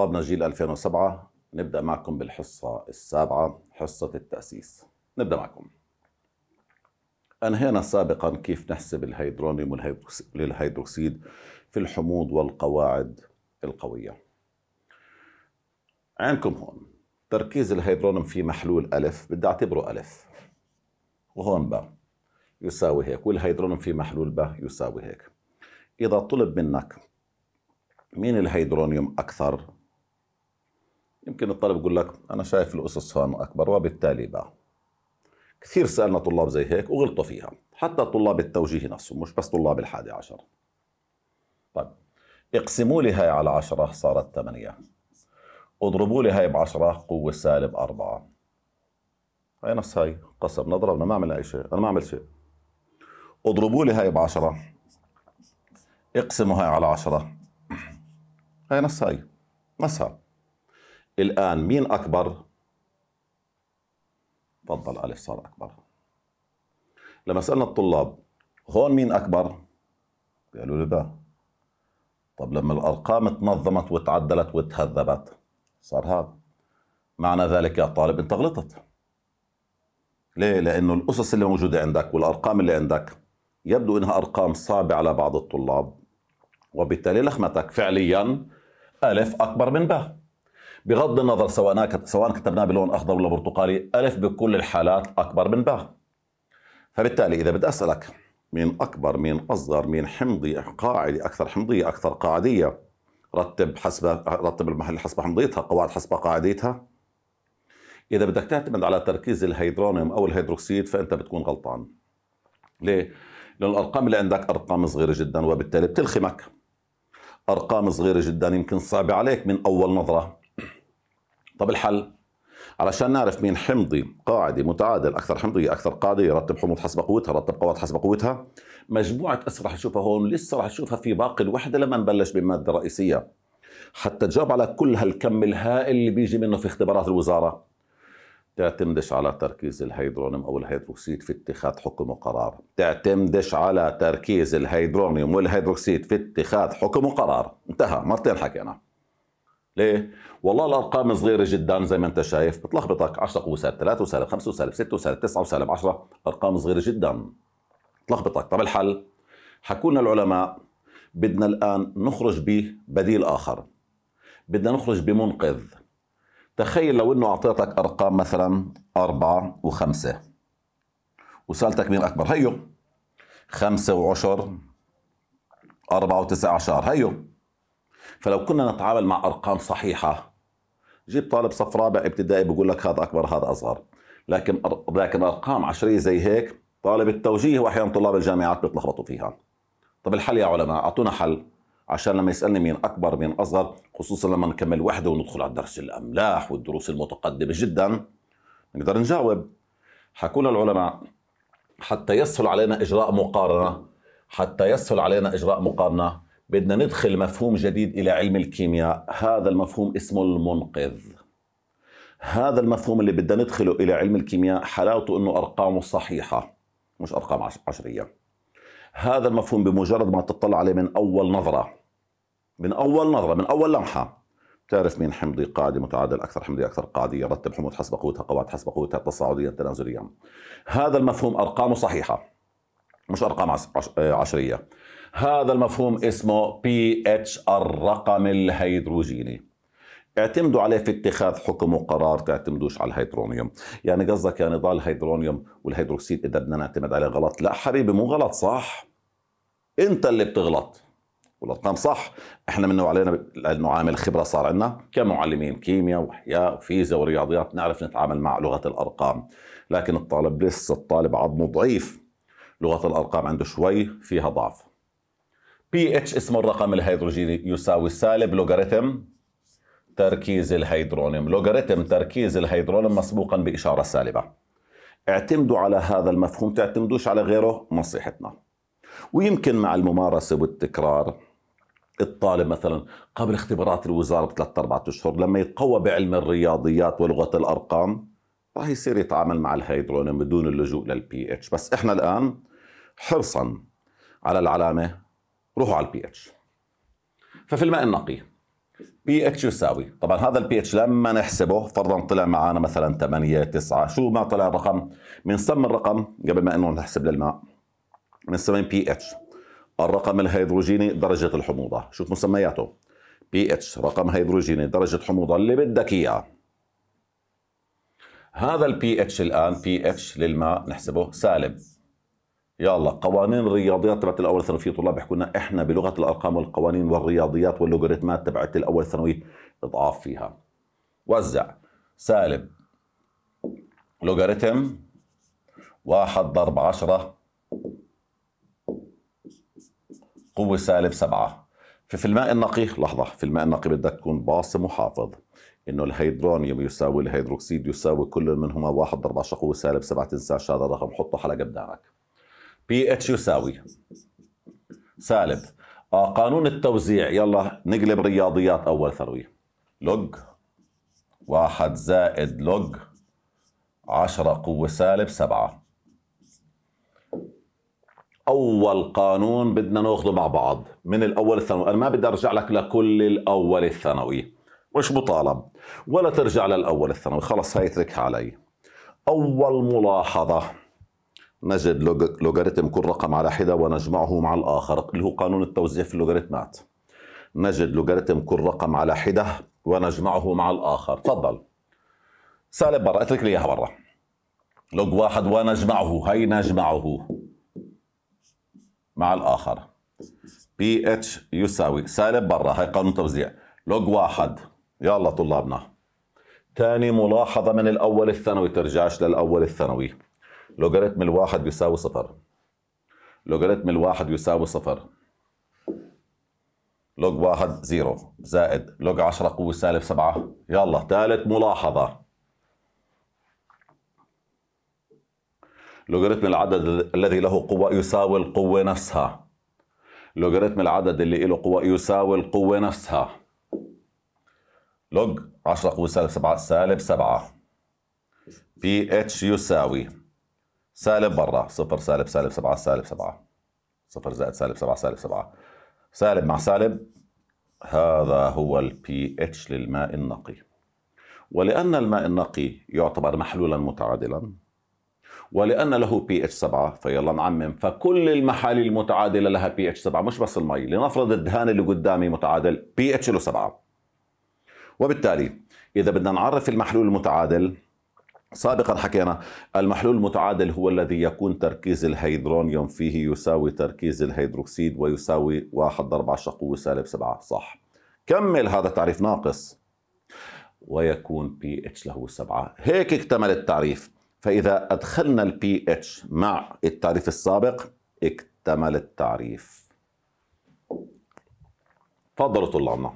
طلابنا جيل 2007 نبدأ معكم بالحصة السابعة حصة التأسيس نبدأ معكم أنهينا سابقا كيف نحسب الهيدرونيوم للهيدروكسيد في الحموض والقواعد القوية عندكم هون تركيز الهيدرونيوم في محلول ألف بدي أعتبره ألف وهون ب يساوي هيك والهيدرونيوم في محلول ب يساوي هيك إذا طلب منك مين الهيدرونيوم أكثر يمكن الطالب يقول لك انا شايف الاسس هون اكبر وبالتالي باع كثير سالنا طلاب زي هيك وغلطوا فيها حتى طلاب التوجيه نفسهم مش بس طلاب الحادي عشر طيب اقسموا لي هاي على عشرة صارت ثمانية اضربوا لي هاي بعشرة قوة سالب أربعة هاي نفس هاي قسم ضربنا ما عملنا أي شيء أنا ما عملت شيء اضربوا لي هاي بعشرة اقسموا هاي على عشرة هاي نفس هاي نفسها الآن مين أكبر؟ تفضل ألف صار أكبر لما سألنا الطلاب هون مين أكبر؟ قالوا لي باء طب لما الأرقام تنظمت وتعدلت وتهذبت صار هذا معنى ذلك يا طالب أنت غلطت ليه؟ لأنه الأسس اللي موجودة عندك والأرقام اللي عندك يبدو أنها أرقام صعبة على بعض الطلاب وبالتالي لخمتك فعليا ألف أكبر من باء بغض النظر سواء سواء كتبناه بلون اخضر ولا برتقالي الف بكل الحالات اكبر من باء فبالتالي اذا بدي اسالك مين اكبر مين اصغر مين حمضي قاعده اكثر حمضيه اكثر قاعديه رتب حسب رتب المحل حسب حمضيتها قواعد حسب قاعديتها اذا بدك تعتمد على تركيز الهيدرونيوم او الهيدروكسيد فانت بتكون غلطان ليه لان الارقام اللي عندك ارقام صغيره جدا وبالتالي بتلخمك ارقام صغيره جدا يمكن صعبه عليك من اول نظره طب الحل علشان نعرف مين حمضي قاعدي متعادل اكثر حمضيه اكثر قاعده يرتب حموض حسب قوتها رتب قواعد حسب قوتها مجموعه اسئله رح نشوفها هون لسه رح نشوفها في باقي الوحده لما نبلش بالماده الرئيسيه حتى تجاوب على كل هالكم الهائل اللي بيجي منه في اختبارات الوزاره تعتمدش على تركيز الهيدرونيوم او الهيدروكسيد في اتخاذ حكم وقرار تعتمدش على تركيز الهيدرونيوم والهيدروكسيد في اتخاذ حكم وقرار انتهى مرتين حكينا ليه؟ والله الارقام صغيره جدا زي ما انت شايف بتلخبطك 10 قوه سالب 3 وسالب 5 وسالب 6 وسالب 9 وسالب 10 ارقام صغيره جدا بتلخبطك طب الحل حكوا لنا العلماء بدنا الان نخرج ببديل اخر بدنا نخرج بمنقذ تخيل لو انه اعطيتك ارقام مثلا 4 و5 وسالتك مين اكبر هيو 5 و10 4 و19 هيو فلو كنا نتعامل مع ارقام صحيحه جيب طالب صف رابع ابتدائي بقول لك هذا اكبر هذا اصغر لكن لكن ارقام عشريه زي هيك طالب التوجيه واحيانا طلاب الجامعات بيتلخبطوا فيها طب الحل يا علماء اعطونا حل عشان لما يسالني مين اكبر مين اصغر خصوصا لما نكمل وحده وندخل على درس الاملاح والدروس المتقدمه جدا نقدر نجاوب حكوا العلماء حتى يسهل علينا اجراء مقارنه حتى يسهل علينا اجراء مقارنه بدنا ندخل مفهوم جديد إلى علم الكيمياء هذا المفهوم اسمه المنقذ هذا المفهوم اللي بدنا ندخله إلى علم الكيمياء حلاوته أنه أرقامه صحيحة مش أرقام عشرية هذا المفهوم بمجرد ما تطلع عليه من أول نظرة من أول نظرة من أول لمحة بتعرف مين حمضي قاعدي متعادل أكثر حمضي أكثر قاعدي رتب حمض حسب قوتها قواعد حسب قوتها تصاعديا تنازليا هذا المفهوم أرقامه صحيحة مش أرقام عشرية هذا المفهوم اسمه بي اتش الرقم الهيدروجيني اعتمدوا عليه في اتخاذ حكم وقرار تعتمدوش على الهيدرونيوم يعني قصدك يا يعني نضال الهيدرونيوم والهيدروكسيد اذا بدنا نعتمد عليه غلط لا حبيبي مو غلط صح انت اللي بتغلط والارقام صح احنا منه علينا لانه عامل خبره صار عندنا كمعلمين كيمياء واحياء وفيزياء ورياضيات نعرف نتعامل مع لغه الارقام لكن الطالب لسه الطالب عظمه ضعيف لغه الارقام عنده شوي فيها ضعف بي اتش اسمه الرقم الهيدروجيني يساوي سالب لوغاريتم تركيز الهيدرونيوم لوغاريتم تركيز الهيدرونيوم مسبوقا بإشارة سالبة اعتمدوا على هذا المفهوم تعتمدوش على غيره نصيحتنا ويمكن مع الممارسة والتكرار الطالب مثلا قبل اختبارات الوزارة بثلاثة أربعة أشهر لما يتقوى بعلم الرياضيات ولغة الأرقام راح يصير يتعامل مع الهيدرونيوم بدون اللجوء للبي اتش بس احنا الآن حرصا على العلامة روحوا على البي اتش ففي الماء النقي بي اتش يساوي طبعا هذا البي اتش لما نحسبه فرضا طلع معنا مثلا 8 9 شو ما طلع الرقم بنسمي الرقم قبل ما انه نحسب للماء بنسميه بي اتش الرقم الهيدروجيني درجة الحموضة شوف مسمياته بي اتش رقم هيدروجيني درجة حموضة اللي بدك إياه هذا البي اتش الآن بي اتش للماء نحسبه سالب يلا قوانين الرياضيات تبعت الاول ثانوي في طلاب بيحكوا لنا احنا بلغه الارقام والقوانين والرياضيات واللوغاريتمات تبعت الاول ثانوي اضعاف فيها وزع سالب لوغاريتم واحد ضرب عشرة قوة سالب سبعة ففي الماء النقي لحظة في الماء النقي بدك تكون باصم وحافظ انه الهيدرونيوم يساوي الهيدروكسيد يساوي كل منهما واحد ضرب عشرة قوة سالب سبعة تنساش هذا الرقم حطه حلقة قدامك بي اتش يساوي سالب آه قانون التوزيع يلا نقلب رياضيات أول ثانوي لوج واحد زائد لوج عشرة قوة سالب سبعة أول قانون بدنا ناخذه مع بعض من الأول الثانوي أنا ما بدي أرجع لك لكل الأول الثانوي مش مطالب ولا ترجع للأول الثانوي خلص هاي اتركها علي أول ملاحظة نجد لوغاريتم كل رقم على حدة ونجمعه مع الآخر اللي هو قانون التوزيع في اللوغاريتمات نجد لوغاريتم كل رقم على حدة ونجمعه مع الآخر تفضل سالب برا اترك لي إياها برا لوج واحد ونجمعه هي نجمعه مع الآخر بي اتش يساوي سالب برا هي قانون توزيع لوج واحد يلا طلابنا تاني ملاحظة من الأول الثانوي ترجعش للأول الثانوي لوغاريتم الواحد يساوي صفر لوغاريتم الواحد يساوي صفر لوج واحد زيرو زائد لوج عشرة قوة سالب سبعة يلا ثالث ملاحظة لوغاريتم العدد الذي له قوة يساوي القوة نفسها لوغاريتم العدد اللي له قوة يساوي القوة نفسها لوج 10 قوة سالب 7 سالب 7 بي اتش يساوي سالب برا صفر سالب سالب سبعة سالب سبعة صفر زائد سالب سبعة سالب سبعة سالب مع سالب هذا هو الـ pH للماء النقي ولأن الماء النقي يعتبر محلولا متعادلا ولأن له pH 7 فيلا نعمم فكل المحاليل المتعادلة لها pH 7 مش بس المي لنفرض الدهان اللي قدامي متعادل pH له 7 وبالتالي إذا بدنا نعرف المحلول المتعادل سابقا حكينا المحلول المتعادل هو الذي يكون تركيز الهيدرونيوم فيه يساوي تركيز الهيدروكسيد ويساوي 1 ضرب 10 قوة سالب 7 صح كمل هذا التعريف ناقص ويكون بي اتش له 7 هيك اكتمل التعريف فإذا أدخلنا البي اتش مع التعريف السابق اكتمل التعريف تفضلوا طلابنا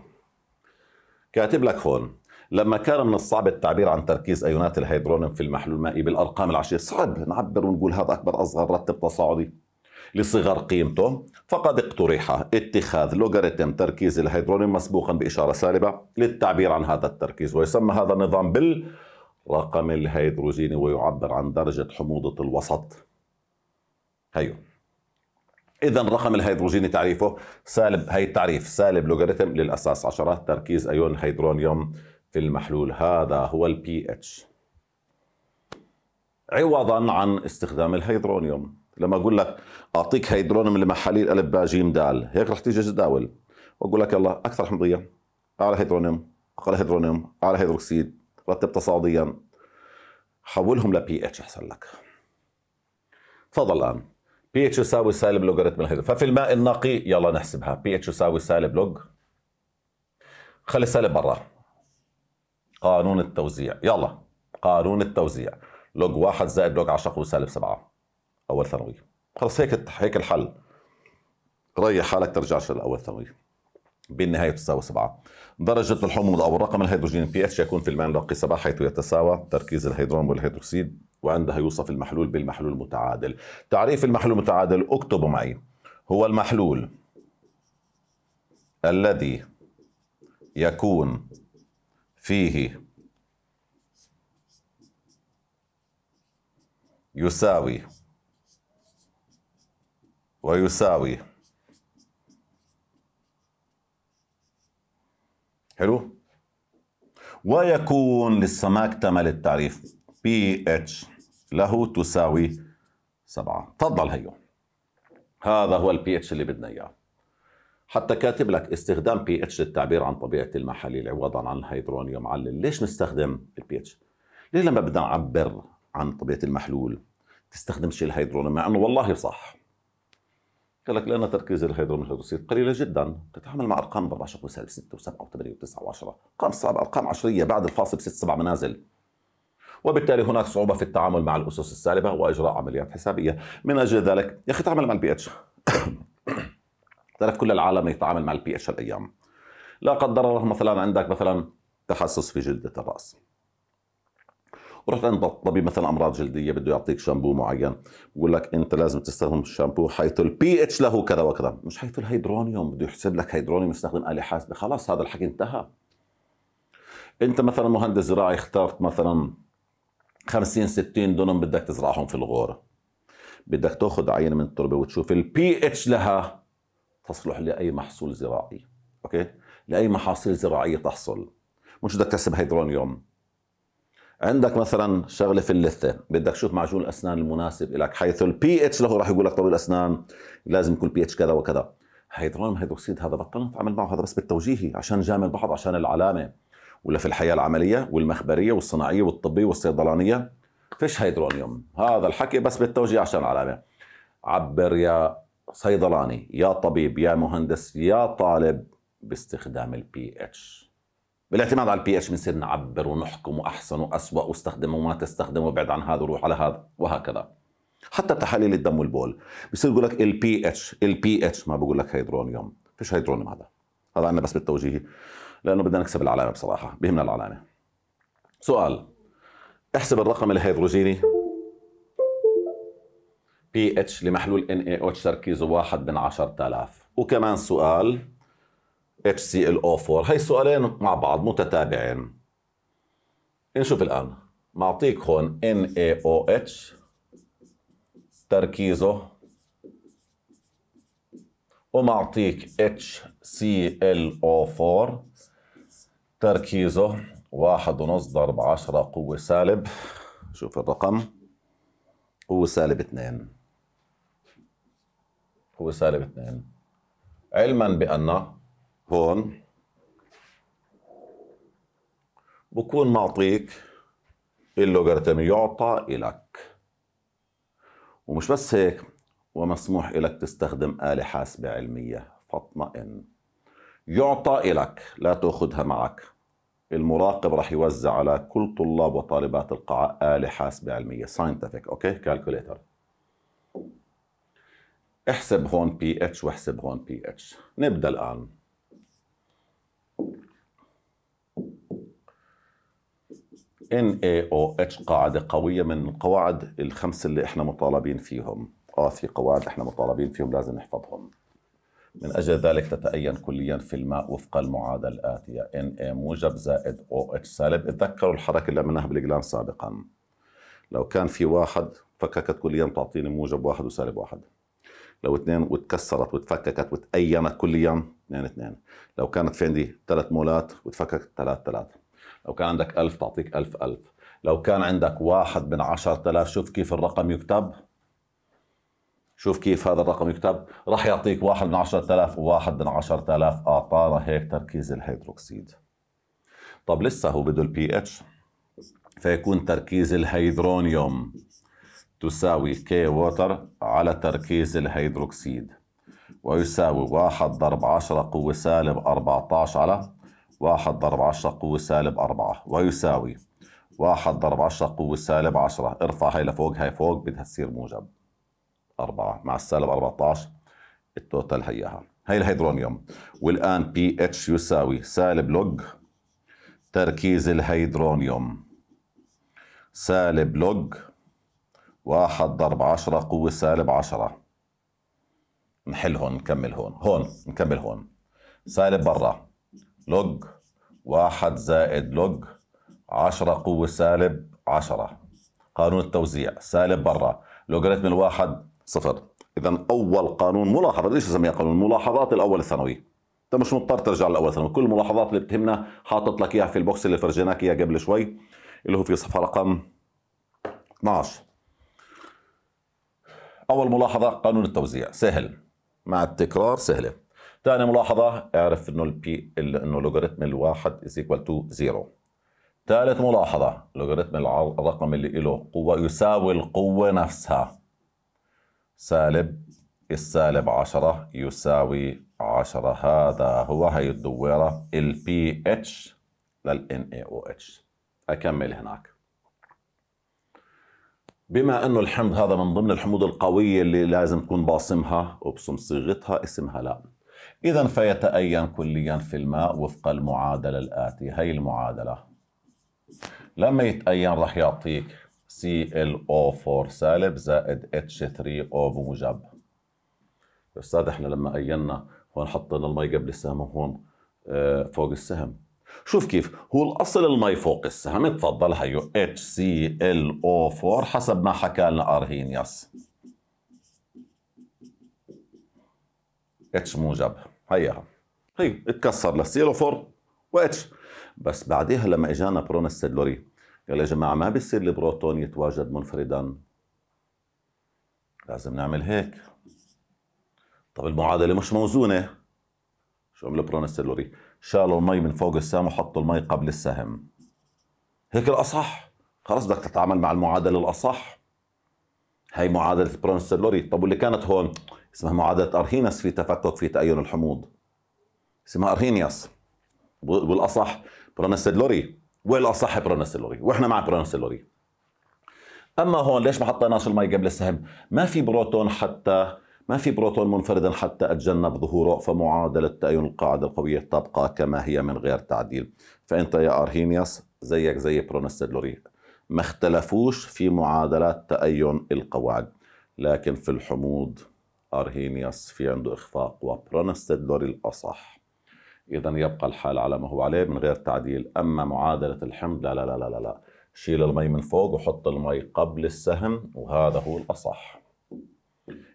كاتب لك هون لما كان من الصعب التعبير عن تركيز ايونات الهيدرونيوم في المحلول المائي بالارقام العشريه صعب نعبر ونقول هذا اكبر اصغر رتب تصاعدي لصغر قيمته فقد اقترح اتخاذ لوغاريتم تركيز الهيدرونيوم مسبوقا باشاره سالبه للتعبير عن هذا التركيز ويسمى هذا النظام بالرقم الهيدروجيني ويعبر عن درجه حموضه الوسط هيو إذا رقم الهيدروجيني تعريفه سالب هي التعريف سالب لوغاريتم للأساس 10 تركيز أيون هيدرونيوم في المحلول هذا هو البي اتش عوضا عن استخدام الهيدرونيوم لما اقول لك اعطيك هيدرونيوم لمحاليل الف باء جيم دال هيك رح تيجي جداول واقول لك يلا اكثر حمضيه اعلى هيدرونيوم اقل هيدرونيوم اعلى هيدروكسيد رتب تصاعديا حولهم لبي اتش احسن لك تفضل الان بي اتش يساوي سالب لوغاريتم الهيدروجين ففي الماء النقي يلا نحسبها بي اتش يساوي سالب لوغ خلي السالب برا قانون التوزيع يلا قانون التوزيع لوج 1 زائد لوج 10 قوس سالب 7 اول ثانوي خلص هيك هيك الحل ريح حالك ترجعش لاول ثانوي بالنهاية تساوي 7 درجة الحموض أو الرقم الهيدروجين بي اتش يكون في الماء الرقي 7 حيث يتساوى تركيز الهيدرون والهيدروكسيد وعندها يوصف المحلول بالمحلول المتعادل تعريف المحلول المتعادل اكتبوا معي هو المحلول الذي يكون فيه يساوي ويساوي حلو ويكون ما اكتمل التعريف بي اتش له تساوي سبعة تفضل هيو هذا هو البي اتش اللي بدنا اياه حتى كاتب لك استخدام بي اتش للتعبير عن طبيعه المحاليل عوضا عن الهيدرونيوم علل ليش نستخدم البي اتش ليه لما بدنا نعبر عن طبيعه المحلول تستخدمش الهيدرونيوم مع انه والله صح قال لك لان تركيز الهيدرون الهيدروكسيد قليله جدا تتعامل مع ارقام بربعشق وسالب 6 و7 و8 و9 و10 ارقام صعبه ارقام عشريه بعد الفاصل بست سبع منازل وبالتالي هناك صعوبه في التعامل مع الاسس السالبه واجراء عمليات حسابيه من اجل ذلك يا اخي تعامل مع البي اتش ترك كل العالم يتعامل مع اتش الايام لا قدر الله مثلا عندك مثلا تخصص في جلده الراس ورحت عند طبيب مثلا امراض جلديه بده يعطيك شامبو معين بقول لك انت لازم تستخدم الشامبو حيث البي اتش له كذا وكذا مش حيث الهيدرونيوم بده يحسب لك هيدرونيوم يستخدم اله حاسبه خلاص هذا الحكي انتهى انت مثلا مهندس زراعي اخترت مثلا 50 60 دونم بدك تزرعهم في الغور بدك تاخذ عينه من التربه وتشوف البي اتش لها تصلح لاي محصول زراعي اوكي لاي محاصيل زراعيه تحصل مش بدك تحسب هيدرونيوم عندك مثلا شغله في اللثه بدك تشوف معجون الاسنان المناسب لك حيث البي اتش له راح يقول لك طبيب الاسنان لازم يكون بي اتش كذا وكذا هيدرون هيدروكسيد هذا بطلنا نتعامل معه هذا بس بالتوجيهي عشان جامل بعض عشان العلامه ولا في الحياه العمليه والمخبريه والصناعيه والطبيه والصيدلانيه فيش هيدرونيوم هذا الحكي بس بالتوجيه عشان علامه عبر يا صيدلاني يا طبيب يا مهندس يا طالب باستخدام البي اتش بالاعتماد على البي اتش بنصير نعبر ونحكم واحسن واسوأ واستخدم وما تستخدم وابعد عن هذا وروح على هذا وهكذا حتى تحاليل الدم والبول بصير يقول لك البي اتش البي اتش ما بقول لك هيدرونيوم فيش هيدرونيوم هذا هذا عندنا بس بالتوجيهي لانه بدنا نكسب العلامه بصراحه بهمنا العلامه سؤال احسب الرقم الهيدروجيني بي اتش لمحلول ان اي اتش تركيزه 1 من 10000 وكمان سؤال اتش سي ال او 4 هي سؤالين مع بعض متتابعين نشوف الان معطيك هون ان اي او اتش تركيزه ومعطيك اتش سي ال او 4 تركيزه واحد ونص ضرب عشرة قوة سالب شوف الرقم قوة سالب اثنين هو سالب 2 علما بأن هون بكون معطيك اللوغاريتم يعطى إلك ومش بس هيك ومسموح إلك تستخدم آلة حاسبة علمية فاطمئن يعطى إلك لا تأخذها معك المراقب رح يوزع على كل طلاب وطالبات القاعة آلة حاسبة علمية ساينتفك أوكي كالكوليتر احسب هون بي اتش واحسب هون بي اتش نبدا الان ان اي او اتش قاعدة قوية من القواعد الخمس اللي احنا مطالبين فيهم اه في قواعد احنا مطالبين فيهم لازم نحفظهم من أجل ذلك تتأين كليا في الماء وفق المعادلة الآتية ان اي موجب زائد او اتش سالب اتذكروا الحركة اللي عملناها بالإقلام سابقا لو كان في واحد فككت كليا تعطيني موجب واحد وسالب واحد لو اثنين وتكسرت وتفككت وتأينت كليا اثنين اثنين لو كانت في عندي ثلاث مولات وتفككت ثلاث ثلاث لو كان عندك ألف تعطيك ألف ألف لو كان عندك واحد من عشر آلاف شوف كيف الرقم يكتب شوف كيف هذا الرقم يكتب راح يعطيك واحد من عشرة آلاف وواحد من عشرة آلاف أعطانا هيك تركيز الهيدروكسيد طب لسه هو بده البي اتش فيكون تركيز الهيدرونيوم تساوي كي ووتر على تركيز الهيدروكسيد ويساوي واحد ضرب عشرة قوة سالب 14 على واحد ضرب عشرة قوة سالب أربعة ويساوي واحد ضرب عشرة قوة سالب عشرة ارفع هاي لفوق هاي فوق بدها تصير موجب أربعة مع السالب 14 التوتال هيها هي الهيدرونيوم والآن بي اتش يساوي سالب لوج تركيز الهيدرونيوم سالب لوج واحد ضرب عشرة قوة سالب عشرة نحل هون نكمل هون هون نكمل هون سالب برا لوج واحد زائد لوج عشرة قوة سالب عشرة قانون التوزيع سالب برا لوغاريتم الواحد صفر إذا أول قانون ملاحظة بديش أسميها قانون ملاحظات الأول الثانوي أنت مش مضطر ترجع للأول الثانوي كل الملاحظات اللي بتهمنا حاطط لك إياها في البوكس اللي فرجيناك إياه قبل شوي اللي هو في صفحة رقم 12 أول ملاحظة قانون التوزيع سهل مع التكرار سهلة ثاني ملاحظة اعرف انه البي انه لوغاريتم الواحد از ايكوال تو زيرو ثالث ملاحظة لوغاريتم الرقم اللي له قوة يساوي القوة نفسها سالب السالب 10 يساوي 10 هذا هو هي الدويرة البي اتش للان اي او اتش أكمل هناك بما انه الحمض هذا من ضمن الحموض القويه اللي لازم تكون باصمها ابصم صيغتها اسمها لا اذا فيتأين كليا في الماء وفق المعادله الاتيه هي المعادله لما يتأين راح يعطيك ClO4 سالب زائد H3O بموجب استاذ احنا لما أينا هون حطينا المي قبل السهم وهون آه، فوق السهم شوف كيف هو الاصل المي فوق السهم تفضل هيو اتش سي ال او 4 حسب ما حكى لنا ارهينياس اتش موجب هيها هي اتكسر 4 واتش بس بعديها لما اجانا برونستيلوري قال يا جماعه ما بيصير البروتون يتواجد منفردا لازم نعمل هيك طب المعادله مش موزونه شو عمل برونستيلوري شالوا المي من فوق السهم وحطوا المي قبل السهم هيك الأصح خلاص بدك تتعامل مع المعادلة الأصح هي معادلة برونستلوري طب واللي كانت هون اسمها معادلة أرهينس في تفكك في تأين الحموض اسمها أرهينياس والأصح برونستلوري والأصح برونستلوري وإحنا مع برونستلوري أما هون ليش ما حطيناش المي قبل السهم ما في بروتون حتى ما في بروتون منفرد حتى أتجنب ظهوره فمعادلة تأين القاعدة القوية تبقى كما هي من غير تعديل فأنت يا ارهينياس زيك زي برونستلوري ما اختلفوش في معادلات تأين القواعد لكن في الحموض ارهينياس في عنده إخفاق وبرونستلوري الأصح إذا يبقى الحال على ما هو عليه من غير تعديل أما معادلة الحمض لا لا لا لا لا شيل المي من فوق وحط المي قبل السهم وهذا هو الأصح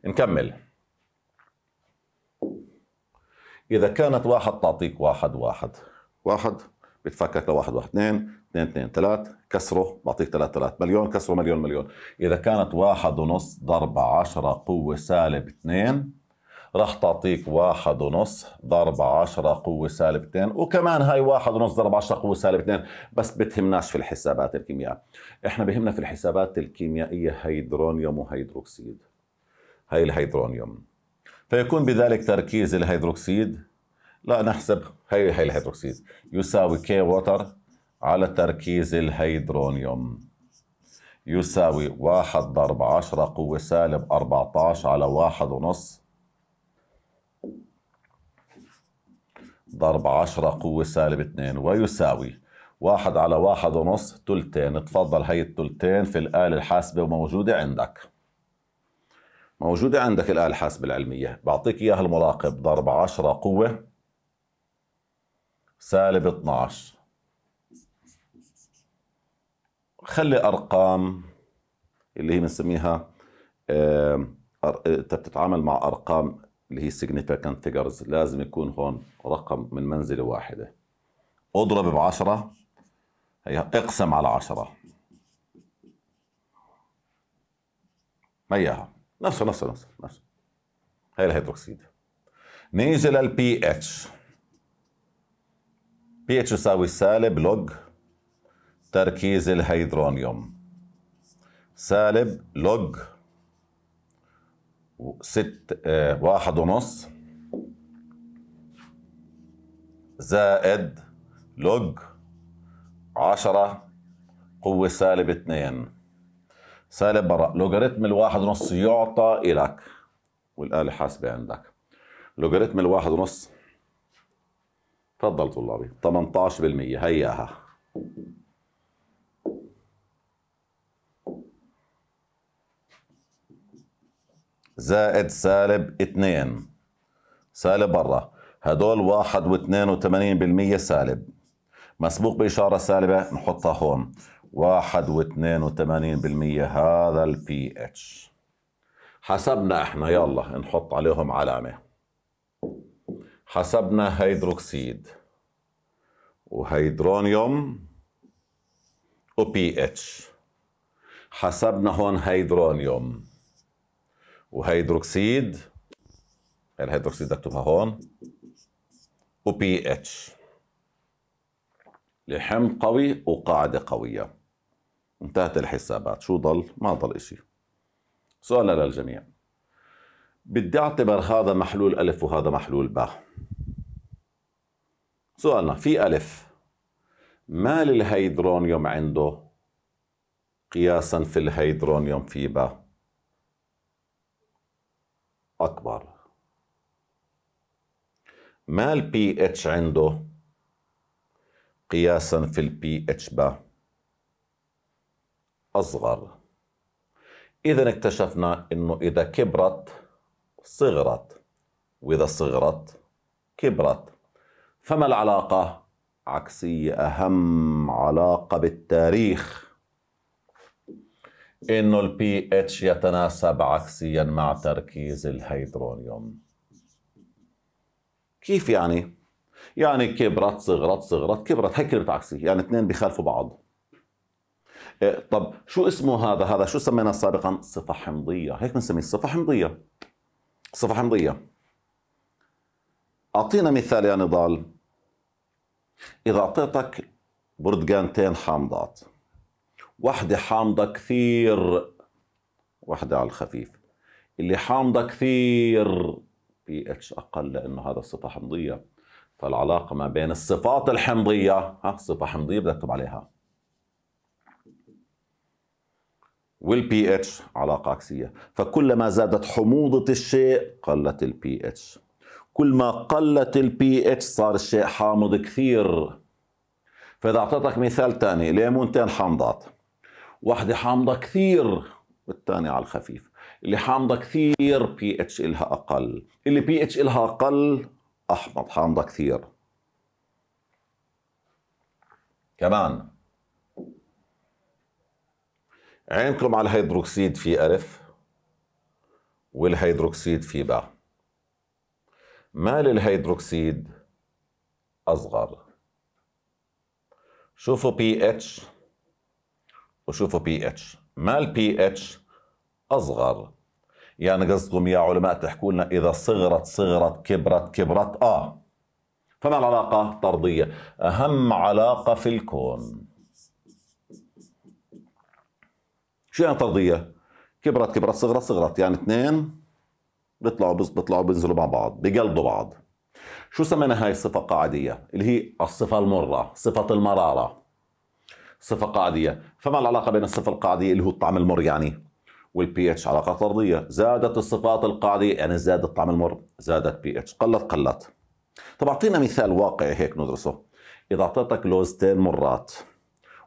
نكمل إذا كانت واحد تعطيك واحد واحد واحد بتفكك لواحد واحد اثنين اثنين اثنين ثلاث كسره بعطيك ثلاث ثلاث مليون كسره مليون مليون إذا كانت واحد ونص ضرب عشرة قوة سالب اثنين راح تعطيك واحد ونص ضرب عشرة قوة سالب اثنين وكمان هاي واحد ونص ضرب عشرة قوة سالب اثنين بس بتهمناش في الحسابات الكيمياء احنا بهمنا في الحسابات الكيميائية هيدرونيوم وهيدروكسيد هي الهيدرونيوم فيكون بذلك تركيز الهيدروكسيد لا نحسب هي هي الهيدروكسيد يساوي كي ووتر على تركيز الهيدرونيوم يساوي واحد ضرب عشرة قوة سالب أربعتاش على واحد ونص ضرب عشرة قوة سالب اثنين ويساوي واحد على واحد ونص تلتين تفضل هي التلتين في الآلة الحاسبة وموجودة عندك موجودة عندك الآلة الحاسبة العلمية بعطيك إياها المراقب ضرب 10 قوة سالب 12 خلي أرقام اللي هي بنسميها أنت بتتعامل مع أرقام اللي هي significant figures لازم يكون هون رقم من منزلة واحدة اضرب ب هي اقسم على 10 ما إياها نفسه نفسه نفسه نفسه هي الهيدروكسيد نيجي للبي اتش بي اتش يساوي سالب لوج تركيز الهيدرونيوم سالب لوج ست آه واحد ونص زائد لوج عشرة قوة سالب اثنين سالب براء لوغاريتم الواحد ونص يعطى إلك والآلة حاسبة عندك لوغاريتم الواحد ونص تفضل طلابي 18% هياها زائد سالب 2 سالب برا هدول 1 و وثمانين بالمية سالب مسبوق بإشارة سالبة نحطها هون واحد واثنين بالمية هذا البي اتش حسبنا احنا يلا نحط عليهم علامة حسبنا هيدروكسيد وهيدرونيوم وبي اتش حسبنا هون هيدرونيوم وهيدروكسيد الهيدروكسيد اكتبها هون وبي اتش لحم قوي وقاعدة قوية انتهت الحسابات شو ضل ما ضل إشي سؤال للجميع بدي اعتبر هذا محلول ألف وهذا محلول باء سؤالنا في ألف ما للهيدرونيوم عنده قياسا في الهيدرونيوم في باء أكبر ما البي اتش عنده قياسا في البي اتش باء أصغر إذا اكتشفنا أنه إذا كبرت صغرت وإذا صغرت كبرت فما العلاقة عكسية أهم علاقة بالتاريخ إنه الـ pH يتناسب عكسيا مع تركيز الهيدرونيوم كيف يعني؟ يعني كبرت صغرت صغرت كبرت هي كلمة عكسية يعني اثنين بخالفوا بعض إيه، طب شو اسمه هذا هذا شو سميناه سابقا صفة حمضية هيك بنسميه صفة حمضية صفة حمضية أعطينا مثال يا نضال إذا أعطيتك برتقانتين حامضات واحدة حامضة كثير واحدة على الخفيف اللي حامضة كثير بي اتش أقل لأنه هذا صفة حمضية فالعلاقة ما بين الصفات الحمضية ها صفة حمضية بدك تكتب عليها والبي اتش علاقة عكسية فكلما زادت حموضة الشيء قلت البي اتش كل ما قلت البي اتش صار الشيء حامض كثير فإذا أعطيتك مثال تاني ليمونتين حامضات واحدة حامضة كثير والثانية على الخفيف اللي حامضة كثير بي اتش إلها أقل اللي بي اتش إلها أقل أحمض حامضة كثير كمان عينكم على الهيدروكسيد في ألف والهيدروكسيد في باء مال الهيدروكسيد أصغر شوفوا بي اتش وشوفوا بي اتش مال البي اتش أصغر يعني قصدكم يا علماء تحكوا لنا إذا صغرت صغرت كبرت كبرت آه فما العلاقة؟ طردية أهم علاقة في الكون شو يعني طرديه؟ كبرت كبرت صغرت صغرت يعني اثنين بيطلعوا بيطلعوا بينزلوا مع بعض بقلبوا بعض شو سمينا هاي الصفة قاعدية اللي هي الصفة المرة صفة المرارة صفة قاعدية فما العلاقة بين الصفة القاعدية اللي هو الطعم المر يعني والبي اتش علاقة طردية زادت الصفات القاعدية يعني زاد الطعم المر زادت بي اتش قلت قلت طب اعطينا مثال واقعي هيك ندرسه اذا اعطيتك لوزتين مرات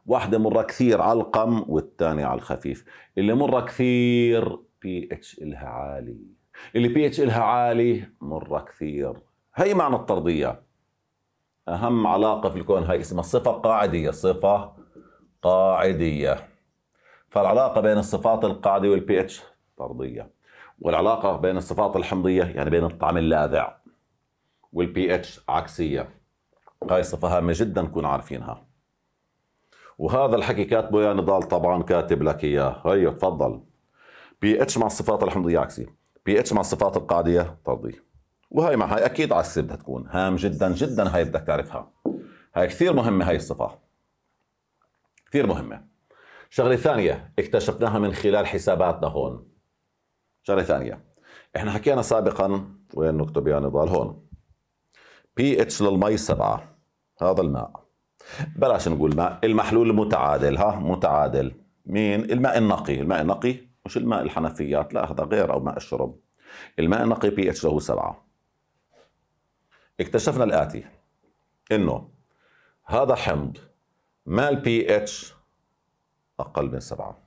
واحدة مرة كثير على القم والثانية على الخفيف اللي مرة كثير بي اتش إلها عالي اللي بي اتش إلها عالي مرة كثير هي معنى الطردية أهم علاقة في الكون هاي اسمها صفة قاعدية صفة قاعدية فالعلاقة بين الصفات القاعدية والبي اتش طردية والعلاقة بين الصفات الحمضية يعني بين الطعم اللاذع والبي اتش عكسية هاي صفة هامة جدا نكون عارفينها وهذا الحكي كاتبه يا نضال طبعا كاتب لك اياه هيو أيوة، تفضل بي اتش مع الصفات الحمضيه عكسي بي اتش مع الصفات القاعديه طردي وهي مع هاي اكيد عكسي بدها تكون هام جدا جدا هاي بدك تعرفها هاي كثير مهمه هاي الصفه كثير مهمه شغله ثانيه اكتشفناها من خلال حساباتنا هون شغله ثانيه احنا حكينا سابقا وين نكتب يا نضال هون بي اتش للمي سبعة هذا الماء بلاش نقول ماء المحلول المتعادل ها متعادل مين الماء النقي الماء النقي مش الماء الحنفيات لا هذا غير او ماء الشرب الماء النقي بي اتش له سبعة اكتشفنا الاتي انه هذا حمض ما البي اتش اقل من سبعة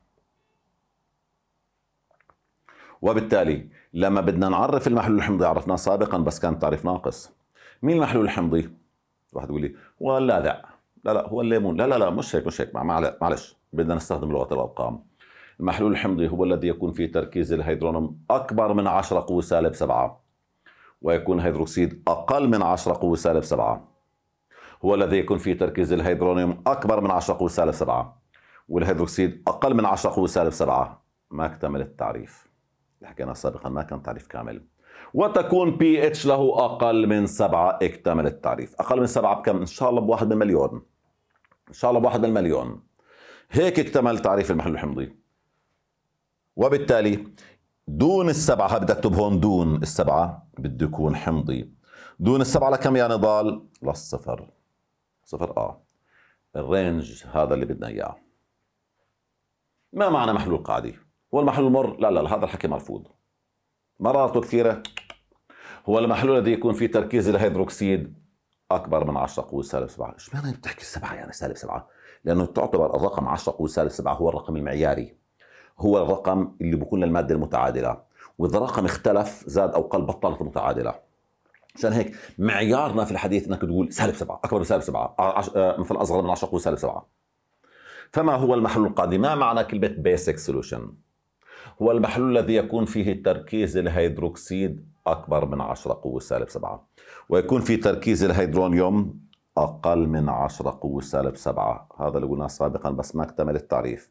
وبالتالي لما بدنا نعرف المحلول الحمضي عرفناه سابقا بس كان تعريف ناقص مين المحلول الحمضي؟ واحد يقول لي واللاذع لا لا هو الليمون لا لا لا مش هيك مش هيك معلش بدنا نستخدم لغه الارقام المحلول الحمضي هو الذي يكون فيه تركيز الهيدرونيوم اكبر من 10 قوه سالب 7 ويكون هيدروكسيد اقل من 10 قوه سالب 7 هو الذي يكون فيه تركيز الهيدرونيوم اكبر من 10 قوه سالب 7 والهيدروكسيد اقل من 10 قوه سالب 7 ما اكتمل التعريف اللي حكينا سابقا ما كان تعريف كامل وتكون بي اتش له اقل من 7 اكتمل التعريف اقل من 7 بكم ان شاء الله بواحد من مليون ان شاء الله بواحد من المليون هيك اكتمل تعريف المحل الحمضي وبالتالي دون السبعة بدك تكتب هون دون السبعة بده يكون حمضي دون السبعة لكم يا نضال للصفر صفر اه الرينج هذا اللي بدنا إياه ما معنى محلول قاعدي هو المحلول المر لا لا, لا. هذا الحكي مرفوض مرارته كثيرة هو المحلول الذي يكون فيه تركيز الهيدروكسيد اكبر من 10 قوه سالب 7 معنى بتحكي 7 يعني سالب 7 لانه تعتبر الرقم 10 قوه سالب 7 هو الرقم المعياري هو الرقم اللي بيكون للماده المتعادله واذا الرقم اختلف زاد او قل بطلت متعادله عشان هيك معيارنا في الحديث انك تقول سالب 7 اكبر من سالب 7 مثل اصغر من 10 قوه سالب 7 فما هو المحلول القادم ما معنى كلمه بيسك سولوشن هو المحلول الذي يكون فيه التركيز الهيدروكسيد أكبر من 10 قوة سالب 7 ويكون في تركيز الهيدرونيوم أقل من 10 قوة سالب 7 هذا اللي قلناه سابقا بس ما اكتمل التعريف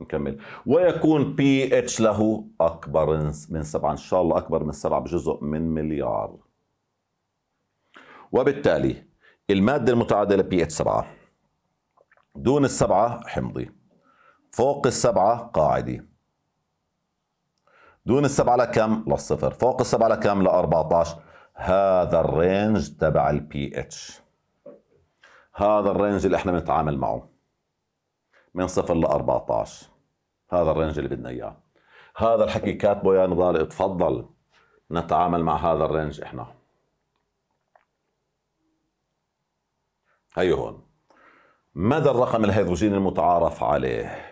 نكمل ويكون بي اتش له أكبر من 7 إن شاء الله أكبر من 7 بجزء من مليار وبالتالي المادة المتعادلة بي اتش 7 دون السبعة حمضي فوق السبعة قاعدي دون السبعة لكم للصفر فوق السبعة لكم ل 14 هذا الرينج تبع البي اتش هذا الرينج اللي احنا بنتعامل معه من صفر ل 14 هذا الرينج اللي بدنا اياه هذا الحكي كاتبه يا نضال اتفضل نتعامل مع هذا الرينج احنا هي هون مدى الرقم الهيدروجيني المتعارف عليه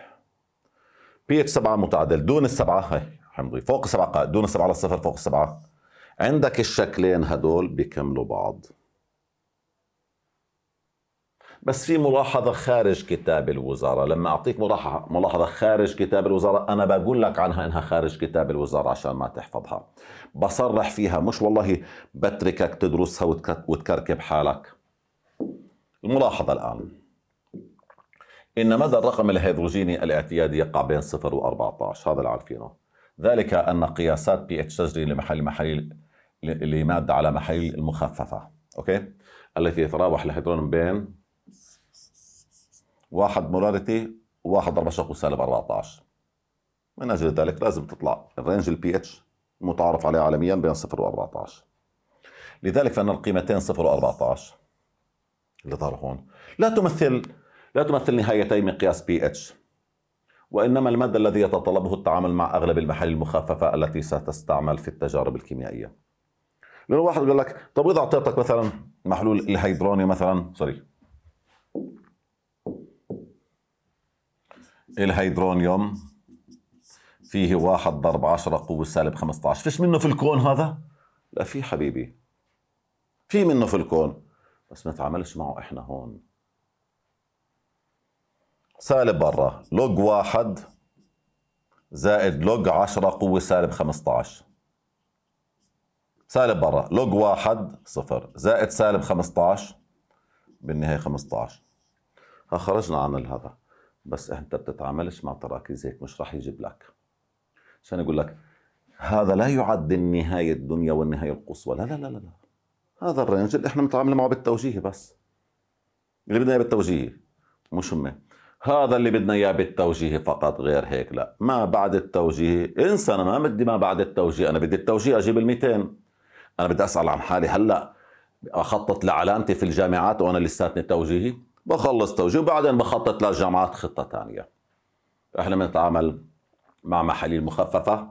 بي اتش 7 متعادل دون السبعه هي حمضي فوق السبعة قائد دون السبعة على الصفر فوق السبعة عندك الشكلين هدول بيكملوا بعض بس في ملاحظة خارج كتاب الوزارة لما أعطيك ملاحظة ملاحظة خارج كتاب الوزارة أنا بقول لك عنها إنها خارج كتاب الوزارة عشان ما تحفظها بصرح فيها مش والله بتركك تدرسها وتكركب حالك الملاحظة الآن إن مدى الرقم الهيدروجيني الاعتيادي يقع بين 0 و 14 هذا اللي عارفينه ذلك أن قياسات بي اتش تجري لمحل محاليل لمادة على محاليل المخففة أوكي التي يتراوح الهيدرون بين واحد مولاريتي وواحد ضرب شق وسالب 14 من أجل ذلك لازم تطلع الرينج البي اتش المتعارف عليه عالميا بين 0 و 14 لذلك فإن القيمتين 0 و 14 اللي ظهروا هون لا تمثل لا تمثل نهايتي مقياس بي اتش وإنما المادة الذي يتطلبه التعامل مع أغلب المحاليل المخففة التي ستستعمل في التجارب الكيميائية لأنه واحد يقول لك طب إذا أعطيتك مثلا محلول الهيدروني مثلا سوري الهيدرونيوم فيه واحد ضرب 10 قوة سالب 15 فيش منه في الكون هذا؟ لا في حبيبي في منه في الكون بس ما تعاملش معه احنا هون سالب برا لوج واحد زائد لوج 10 قوة سالب 15 سالب برا لوج واحد صفر زائد سالب 15 بالنهاية 15 ها خرجنا عن هذا بس انت بتتعاملش مع تراكيز هيك مش راح يجيب لك عشان يقول لك هذا لا يعد النهاية الدنيا والنهاية القصوى لا لا لا لا هذا الرينج اللي احنا بنتعامل معه بالتوجيه بس اللي بدنا اياه بالتوجيه مش مهم هذا اللي بدنا اياه بالتوجيه فقط غير هيك لا ما بعد التوجيه انسى انا ما بدي ما بعد التوجيه انا بدي التوجيه اجيب ال200 انا بدي اسال عن حالي هلا اخطط لعلامتي في الجامعات وانا لساتني توجيهي بخلص توجيه وبعدين بخطط للجامعات خطه ثانيه احنا بنتعامل مع محاليل مخففه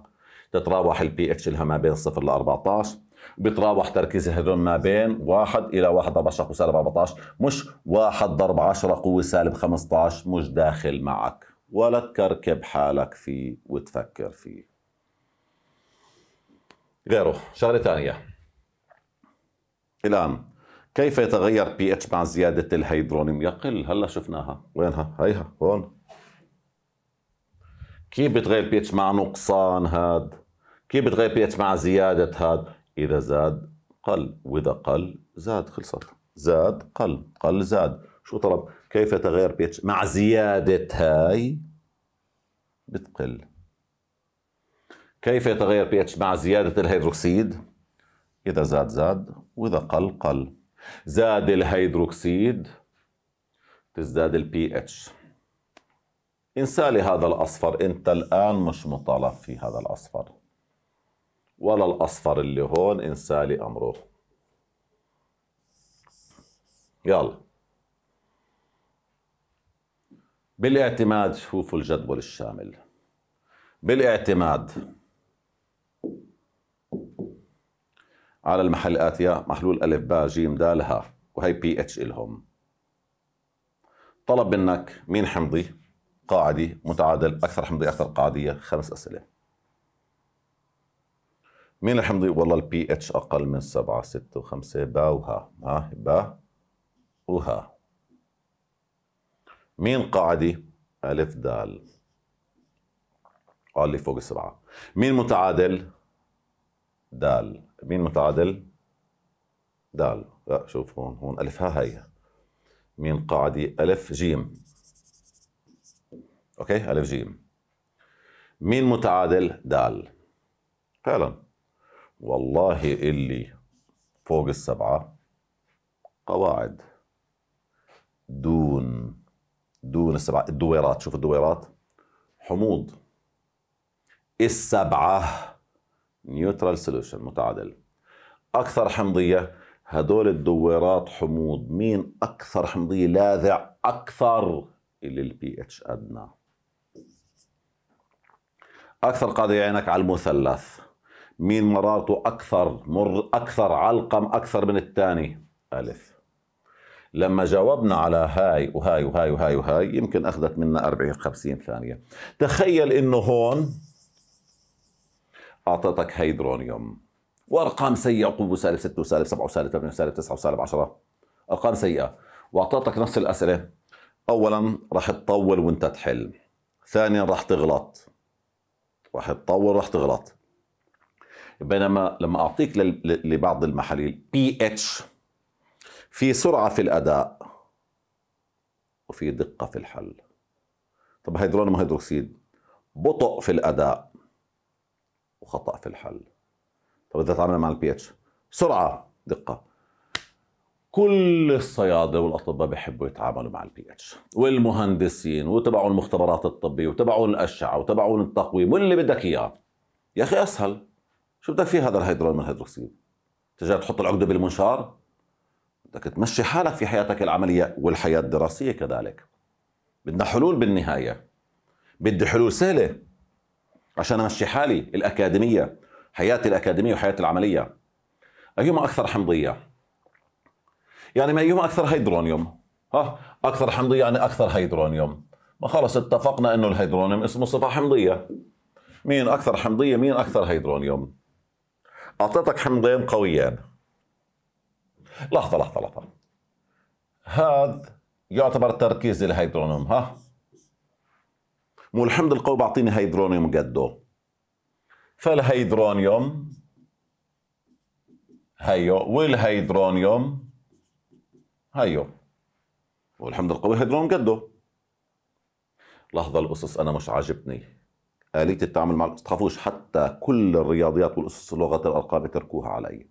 تتراوح البي اتش لها ما بين 0 ل 14 بتراوح تركيز الهيدرون ما بين 1 الى 1 ضرب 10 قوه سالب 14 مش 1 ضرب 10 قوه سالب 15 مش داخل معك ولا تكركب حالك فيه وتفكر فيه غيره شغله ثانيه الان كيف يتغير بي اتش مع زياده الهيدرون يقل هلا شفناها وينها هيها هون كيف بتغير pH اتش مع نقصان هاد كيف بتغير pH اتش مع زيادة هاد إذا زاد قل وإذا قل زاد خلصت زاد قل قل زاد شو طلب كيف تغير بي اتش مع زيادة هاي بتقل كيف يتغير بي اتش مع زيادة الهيدروكسيد إذا زاد زاد وإذا قل قل زاد الهيدروكسيد تزداد البي اتش انسى لي هذا الأصفر أنت الآن مش مطالب في هذا الأصفر ولا الأصفر اللي هون انسى لي أمره يلا بالاعتماد شوفوا الجدول الشامل بالاعتماد على المحل الآتية محلول ألف با جيم د ه وهي بي اتش إلهم طلب منك مين حمضي قاعدي متعادل اكثر حمضي اكثر قاعديه خمس اسئله مين الحمضي والله البي اتش اقل من سبعة ستة وخمسة با وها ها با وها مين قاعدي الف دال قال لي فوق السبعة مين متعادل دال مين متعادل دال لا شوف هون هون الف ها هي مين قاعدي الف جيم اوكي الف جيم مين متعادل دال فعلا والله اللي فوق السبعة قواعد دون دون السبعة الدويرات شوف الدويرات حموض السبعة نيوترال سوليوشن متعادل أكثر حمضية هدول الدويرات حموض مين أكثر حمضية لاذع أكثر اللي البي اتش أدنى اكثر قضية عينك على المثلث مين مرارته اكثر مر اكثر علقم اكثر من الثاني الف لما جاوبنا على هاي وهاي وهاي وهاي وهاي يمكن اخذت منا 40 50 ثانيه تخيل انه هون اعطتك هيدرونيوم وارقام سيئه قوه سالب 6 وسالب 7 وسالب 8 وسالب 9 وسالب 10 ارقام سيئه واعطتك نفس الاسئله اولا راح تطول وانت تحل ثانيا راح تغلط رح تطور رح تغلط بينما لما اعطيك لبعض المحاليل بي اتش في سرعه في الاداء وفي دقه في الحل طب هيدرونيوم هيدروكسيد بطء في الاداء وخطا في الحل طب اذا تعاملنا مع البي اتش سرعه دقه كل الصيادة والأطباء بيحبوا يتعاملوا مع البي اتش والمهندسين وتبعون المختبرات الطبية وتبعون الأشعة وتبعون التقويم واللي بدك إياه يا أخي أسهل شو بدك فيه هذا الهيدرون من الهيدروكسيد تجي تحط العقدة بالمنشار بدك تمشي حالك في حياتك العملية والحياة الدراسية كذلك بدنا حلول بالنهاية بدي حلول سهلة عشان أمشي حالي الأكاديمية حياتي الأكاديمية وحياتي العملية أيهما أكثر حمضية يعني ميهم اكثر هيدرونيوم ها اكثر حمضيه يعني اكثر هيدرونيوم ما خلص اتفقنا انه الهيدرونيوم اسمه صفه حمضيه مين اكثر حمضيه مين اكثر هيدرونيوم اعطيتك حمضين قويان لحظه لحظه لحظه هذا يعتبر تركيز الهيدرونيوم ها مو الحمض القوي بيعطيني هيدرونيوم قده فالهيدرونيوم هيو والهيدرونيوم هيو لله القوي لون قده لحظة الأسس أنا مش عاجبني آلية التعامل مع الأسس تخافوش حتى كل الرياضيات والأسس لغة الأرقام اتركوها علي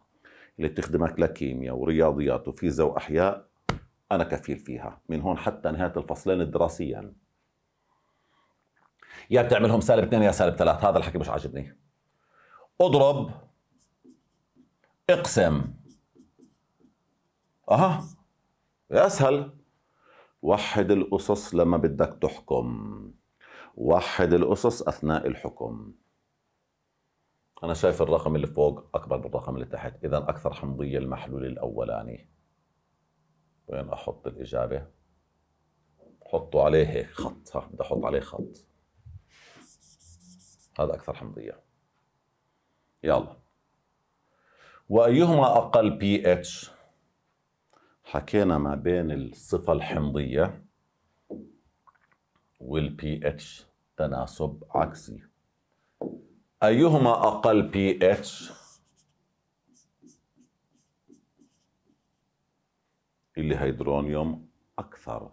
اللي بتخدمك لكيمياء ورياضيات وفيزياء وأحياء أنا كفيل فيها من هون حتى نهاية الفصلين الدراسيا يا بتعملهم سالب اثنين يا سالب ثلاث هذا الحكي مش عاجبني اضرب اقسم اها اسهل وحد الأسس لما بدك تحكم وحد الأسس أثناء الحكم أنا شايف الرقم اللي فوق أكبر من الرقم اللي تحت إذا أكثر حمضية المحلول الأولاني وين أحط الإجابة حطوا عليه هيك خط ها بدي أحط عليه خط هذا أكثر حمضية يلا وأيهما أقل بي اتش حكينا ما بين الصفة الحمضية والـ pH تناسب عكسي أيهما أقل pH؟ اللي هيدرونيوم أكثر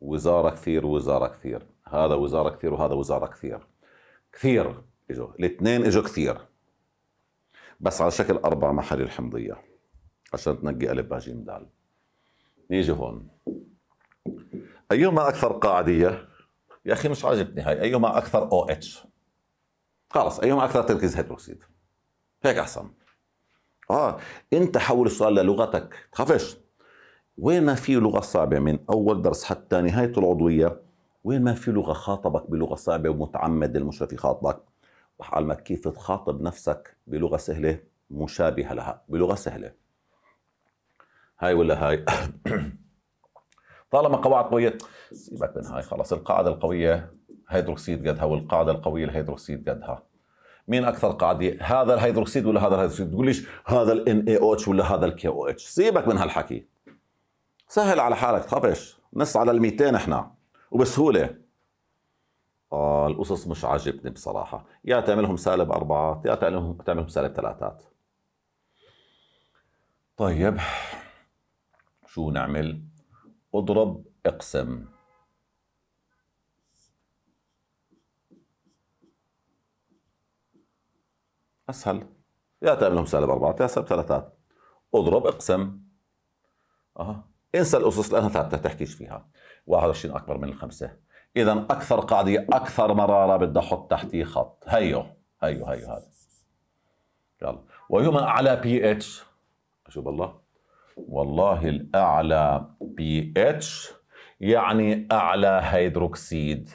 وزارة كثير وزارة كثير هذا وزارة كثير وهذا وزارة كثير كثير اجوا الاثنين اجوا كثير بس على شكل أربع محل الحمضية عشان تنقي قلب هجيم دال نيجي هون أيهما أكثر قاعدية؟ يا أخي مش عاجبني هاي أيهما أكثر أو اتش خلص أيهما أكثر تركيز هيدروكسيد هيك أحسن آه أنت حول السؤال للغتك تخافش وين ما في لغة صعبة من أول درس حتى نهاية العضوية وين ما في لغة خاطبك بلغة صعبة ومتعمد المشرف يخاطبك رح أعلمك كيف تخاطب نفسك بلغة سهلة مشابهة لها بلغة سهلة هاي ولا هاي طالما قواعد قويه سيبك من هاي خلاص القاعده القويه هيدروكسيد قدها والقاعده القويه الهيدروكسيد قدها مين اكثر قاعده هذا الهيدروكسيد ولا هذا الهيدروكسيد تقوليش هذا الـ NaOH ولا هذا الكي او سيبك من هالحكي سهل على حالك تخافش نص على ال 200 احنا وبسهوله آه القصص مش عاجبني بصراحه يا تعملهم سالب اربعات يا تعملهم تعملهم سالب ثلاثات طيب شو نعمل اضرب اقسم اسهل يا تعملهم سالب أربعة يا سالب ثلاثات اضرب اقسم اها انسى الاسس لانها ما تحكيش فيها 21 اكبر من الخمسه اذا اكثر قاعده اكثر مراره بدي احط تحتي خط هيو هيو هيو هذا يلا ويومن اعلى بي اتش اشوف الله والله الأعلى بي اتش يعني أعلى هيدروكسيد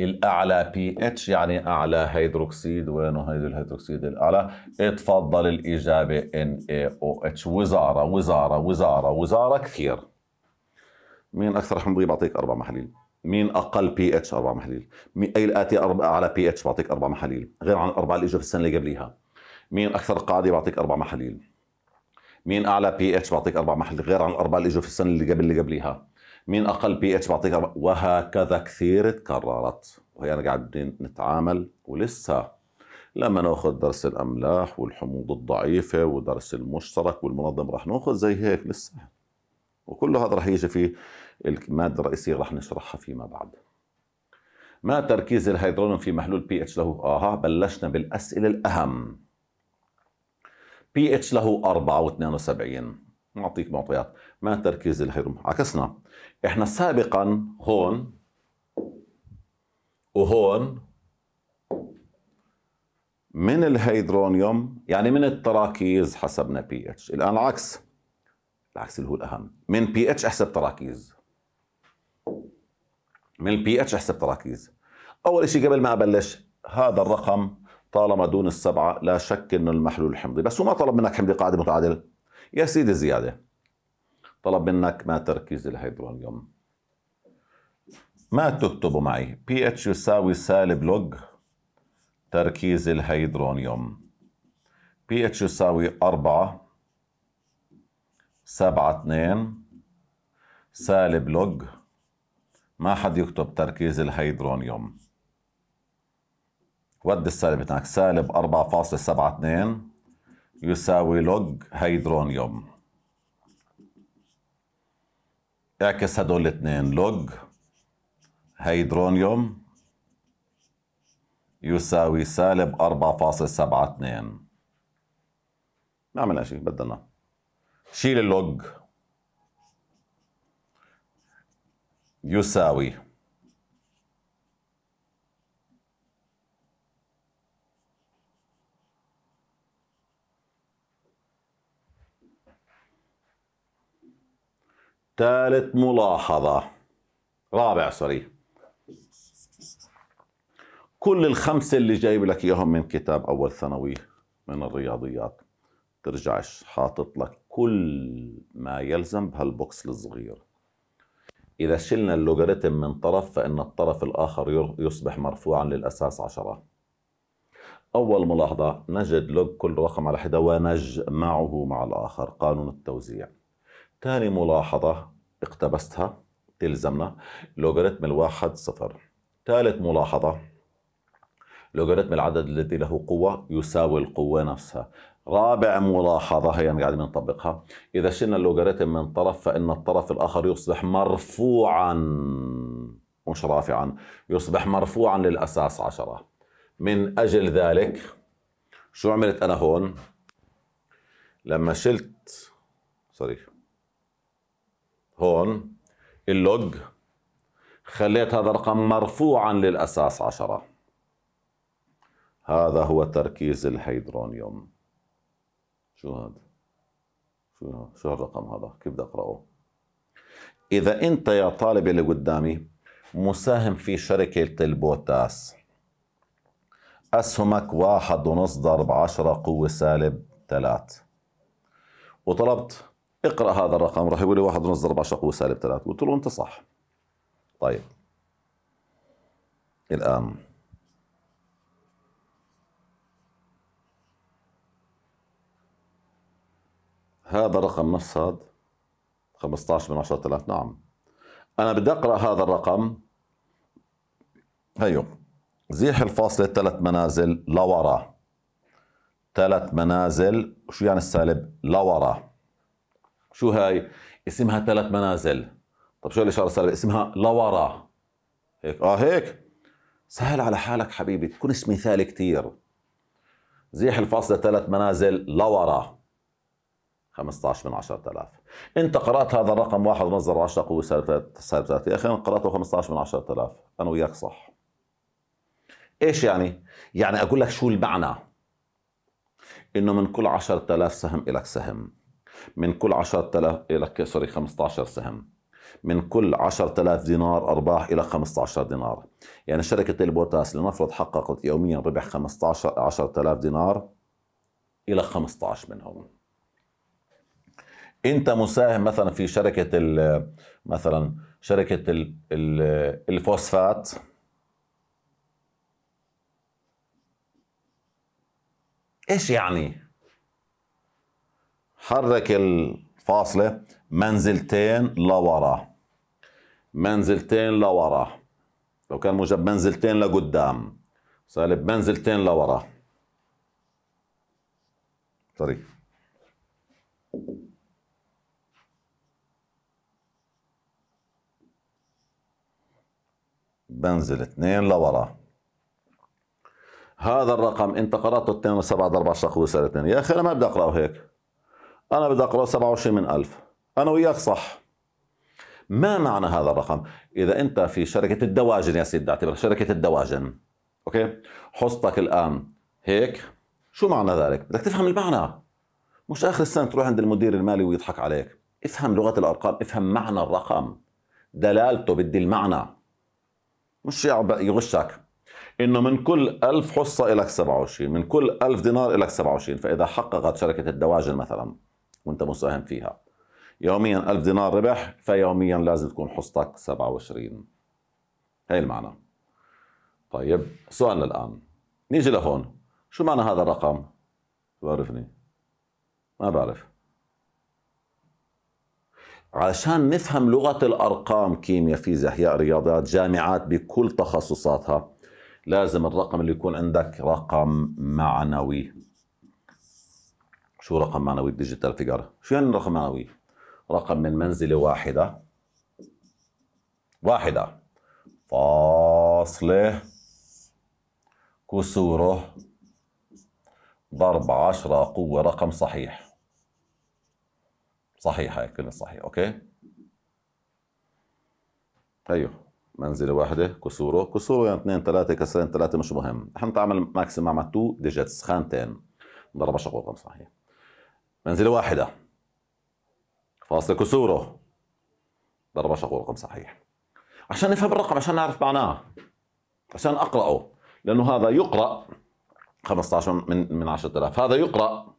الأعلى بي اتش يعني أعلى هيدروكسيد وينه هيدي الهيدروكسيد الأعلى اتفضل الإجابة ان اي او اتش وزارة وزارة وزارة وزارة كثير مين أكثر حمضية بعطيك أربع محاليل مين اقل بي اتش اربع محاليل اي الاتي اعلى بي اتش بعطيك اربع محاليل غير عن الاربعه اللي اجوا في السنه اللي قبليها مين اكثر قاعده بعطيك اربع محاليل مين اعلى بي اتش بعطيك اربع محل غير عن الاربعه اللي اجوا في السنه اللي قبل اللي قبليها مين اقل بي اتش بعطيك أربع... وهكذا كثير تكررت وهي انا قاعد نتعامل ولسه لما ناخذ درس الاملاح والحموض الضعيفه ودرس المشترك والمنظم رح ناخذ زي هيك لسه وكل هذا رح يجي في الماده الرئيسيه رح نشرحها فيما بعد ما تركيز الهيدرون في محلول pH له؟ اها بلشنا بالاسئله الاهم بي اتش له 4 و72 نعطيك معطيات ما تركيز الحرم عكسنا احنا سابقا هون وهون من الهيدرونيوم يعني من التراكيز حسبنا بي اتش الان العكس العكس اللي هو الاهم من بي اتش احسب تراكيز من البي اتش احسب تراكيز اول شيء قبل ما ابلش هذا الرقم طالما دون السبعة لا شك أنه المحلول حمضي بس هو ما طلب منك حمضي قاعدة متعادلة يا سيدي زيادة طلب منك ما تركيز الهيدروليوم ما تكتبوا معي بي اتش يساوي سالب لوج تركيز الهيدرونيوم بي اتش يساوي 4 7 2 سالب لوج ما حد يكتب تركيز الهيدرونيوم ود السالب هناك سالب 4.72 يساوي لوج هيدرونيوم اعكس هدول الاثنين لوج هيدرونيوم يساوي سالب 4.72 ما عملنا شيء بدلنا شيل اللوج يساوي ثالث ملاحظة رابع سوري كل الخمسة اللي جايب لك إياهم من كتاب أول ثانوي من الرياضيات ترجعش حاطط لك كل ما يلزم بهالبوكس الصغير إذا شلنا اللوغاريتم من طرف فإن الطرف الآخر يصبح مرفوعا للأساس عشرة أول ملاحظة نجد لوج كل رقم على حدة ونجمعه مع الآخر قانون التوزيع ثاني ملاحظة اقتبستها تلزمنا لوغاريتم الواحد صفر ثالث ملاحظة لوغاريتم العدد الذي له قوة يساوي القوة نفسها رابع ملاحظة هي يعني قاعدين نطبقها إذا شلنا اللوغاريتم من طرف فإن الطرف الآخر يصبح مرفوعا مش رافعا يصبح مرفوعا للأساس عشرة من أجل ذلك شو عملت أنا هون لما شلت سوري هون اللوج خليت هذا الرقم مرفوعا للأساس عشرة هذا هو تركيز الهيدرونيوم شو هذا شو هذا شو هالرقم هذا كيف بدي أقرأه إذا أنت يا طالب اللي قدامي مساهم في شركة البوتاس أسهمك واحد ونص ضرب عشرة قوة سالب ثلاث وطلبت اقرا هذا الرقم راح يقول لي 1 ونص ضرب 10 قوه سالب 3 قلت له انت صح طيب الان هذا رقم نفس هذا 15 من 10000 نعم انا بدي اقرا هذا الرقم هيو زيح الفاصله ثلاث منازل لورا ثلاث منازل شو يعني السالب لورا شو هاي اسمها ثلاث منازل طب شو الاشاره السلبيه اسمها لورا هيك اه هيك سهل على حالك حبيبي تكونش مثالي كثير زيح الفاصله ثلاث منازل لورا 15 من 10000 انت قرات هذا الرقم واحد مصدر 10 قوه سالب 3 يا اخي انا قراته 15 من 10000 انا وياك صح ايش يعني يعني اقول لك شو المعنى انه من كل 10000 سهم لك سهم من كل 10000 لك سوري 15 سهم من كل 10000 دينار ارباح الى 15 دينار يعني شركه البوتاس لنفرض حققت يوميا ربح 15 10000 دينار الى 15 منهم انت مساهم مثلا في شركه مثلا شركه الفوسفات ايش يعني حرك الفاصلة منزلتين لورا منزلتين لورا لو كان موجب منزلتين لقدام سالب منزلتين لورا سوري بنزل اثنين لورا هذا الرقم انت قرأته 2 و7 سالب اثنين يا اخي انا ما بدي اقراه هيك أنا بدي أقرأ 27 من ألف أنا وياك صح ما معنى هذا الرقم؟ إذا أنت في شركة الدواجن يا سيدي اعتبر شركة الدواجن أوكي حصتك الآن هيك شو معنى ذلك؟ بدك تفهم المعنى مش آخر السنة تروح عند المدير المالي ويضحك عليك افهم لغة الأرقام افهم معنى الرقم دلالته بدي المعنى مش يغشك انه من كل ألف حصة لك 27 من كل ألف دينار لك 27 فإذا حققت شركة الدواجن مثلا وانت مساهم فيها يوميا ألف دينار ربح فيوميا لازم تكون حصتك 27 هي المعنى طيب سؤالنا الآن نيجي لهون شو معنى هذا الرقم بعرفني ما بعرف عشان نفهم لغة الأرقام كيمياء فيزياء أحياء رياضيات جامعات بكل تخصصاتها لازم الرقم اللي يكون عندك رقم معنوي شو رقم معنوي بالديجيتال فيجر؟ شو يعني رقم معنوي؟ رقم من منزلة واحدة واحدة فاصلة كسوره ضرب عشرة قوة رقم صحيح صحيح هاي كلمة صحيح اوكي ايوه منزله واحده كسوره كسوره يعني اثنين ثلاثه كسرين ثلاثه مش مهم احنا نتعامل ماكسيمم مع تو ديجيتس خانتين ضرب عشرة قوة رقم صحيح منزلة واحدة فاصل كسوره ضرب شق رقم صحيح عشان نفهم الرقم عشان نعرف معناه عشان أقرأه لأنه هذا يقرأ 15 من من 10000 هذا يقرأ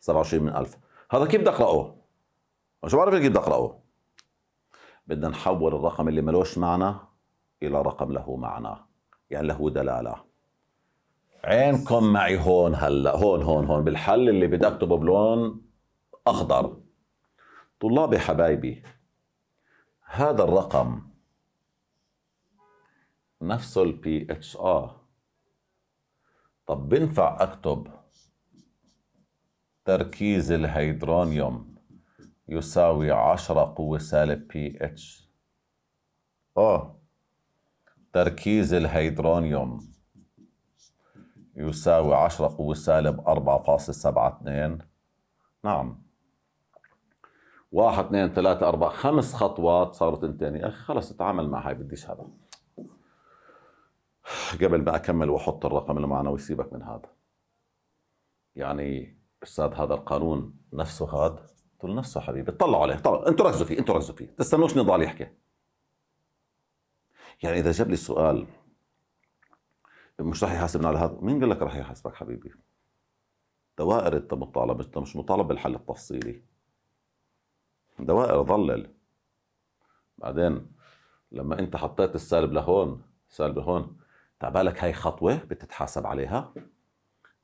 27 من 1000 هذا كيف بدي أقرأه؟ مش بعرف كيف بدي أقرأه بدنا نحول الرقم اللي ملوش معنى إلى رقم له معنى يعني له دلالة عينكم معي هون هلا هون هون هون بالحل اللي بدي اكتبه بلون اخضر طلابي حبايبي هذا الرقم نفسه البي اتش ار طب بنفع اكتب تركيز الهيدرونيوم يساوي 10 قوة سالب بي اتش اه تركيز الهيدرونيوم يساوي 10 قوة سالب 4.72 نعم 1 2 3 4 خمس خطوات صارت انتين يا أخي خلص اتعامل مع هاي بديش هذا قبل ما أكمل وأحط الرقم المعنوي سيبك من هذا يعني أستاذ هذا القانون نفسه هذا قلت له نفسه حبيبي اطلعوا عليه طبعا انتوا ركزوا فيه انتوا ركزوا فيه تستنوش نضال يحكي يعني إذا جاب لي سؤال مش رح يحاسبنا على هذا مين قال لك رح يحاسبك حبيبي دوائر انت مطالب انت مش مطالب بالحل التفصيلي دوائر ظلل بعدين لما انت حطيت السالب لهون سالب لهون تعبالك هاي خطوة بتتحاسب عليها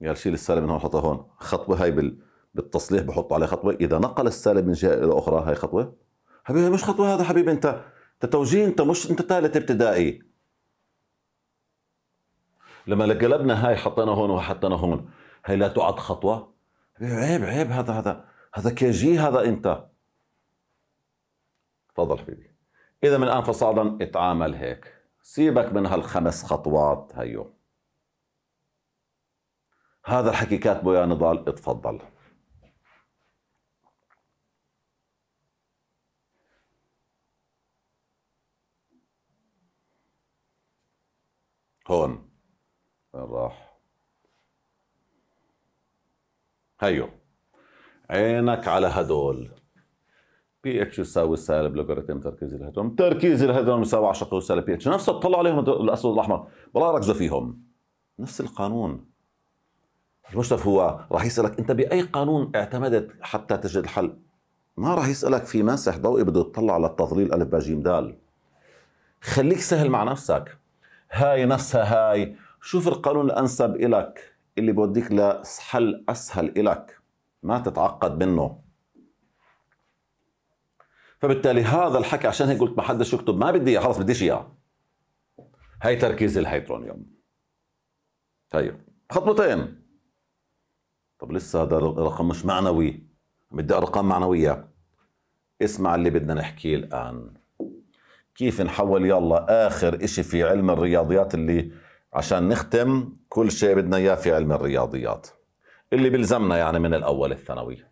قال شيل السالب من هون حطها هون خطوة هاي بال... بالتصليح بحطوا عليه خطوة إذا نقل السالب من جهة إلى أخرى هاي خطوة حبيبي مش خطوة هذا حبيبي أنت أنت توجيه أنت مش أنت ثالث ابتدائي لما قلبنا هاي حطينا هون وحطينا هون هاي لا تعد خطوه إيه، عيب عيب هذا هذا هذا كيجي هذا انت تفضل حبيبي اذا من الان فصاعدا اتعامل هيك سيبك من هالخمس خطوات هيو هذا الحكي كاتبه يا نضال اتفضل هون وين راح هيو عينك على هدول بي اتش يساوي سالب لوغاريتم تركيز الهدم تركيز الهدم يساوي 10 قوس سالب بي اتش نفس اطلع عليهم الاسود والاحمر بلا ركزوا فيهم نفس القانون المشرف هو راح يسالك انت باي قانون اعتمدت حتى تجد الحل ما راح يسالك في ماسح ضوئي بده يطلع على التضليل الف ب ج د خليك سهل مع نفسك هاي نفسها هاي شوف القانون الأنسب إلك اللي بوديك لحل أسهل إلك ما تتعقد منه فبالتالي هذا الحكي عشان هيك قلت ما حدش يكتب ما بدي اياه خلص بديش اياه هي تركيز الهيدرونيوم طيب خطوتين طب لسه هذا رقم مش معنوي بدي ارقام معنويه اسمع اللي بدنا نحكيه الان كيف نحول يلا اخر اشي في علم الرياضيات اللي عشان نختم كل شيء بدنا اياه في علم الرياضيات اللي بلزمنا يعني من الاول الثانوي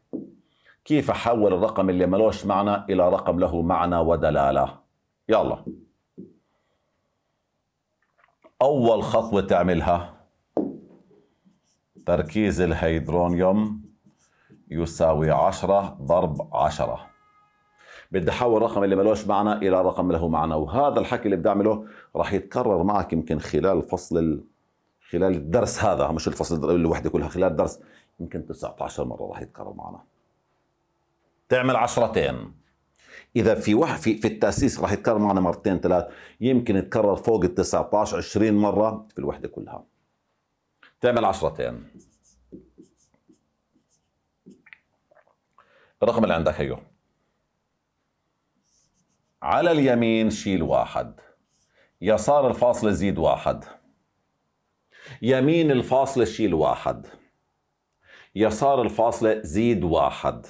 كيف احول الرقم اللي ملوش معنى الى رقم له معنى ودلاله يلا اول خطوه تعملها تركيز الهيدرونيوم يساوي 10 ضرب 10 بدي احول رقم اللي ملوش معنى الى رقم له معنى وهذا الحكي اللي بدي اعمله راح يتكرر معك يمكن خلال فصل ال... خلال الدرس هذا مش الفصل الوحده كلها خلال الدرس يمكن 19 مره راح يتكرر معنا تعمل عشرتين اذا في واحد في, في التاسيس راح يتكرر معنا مرتين ثلاث يمكن يتكرر فوق ال 19 20 مره في الوحده كلها تعمل عشرتين الرقم اللي عندك هيو على اليمين شيل واحد يسار الفاصلة زيد واحد يمين الفاصلة شيل واحد يسار الفاصلة زيد واحد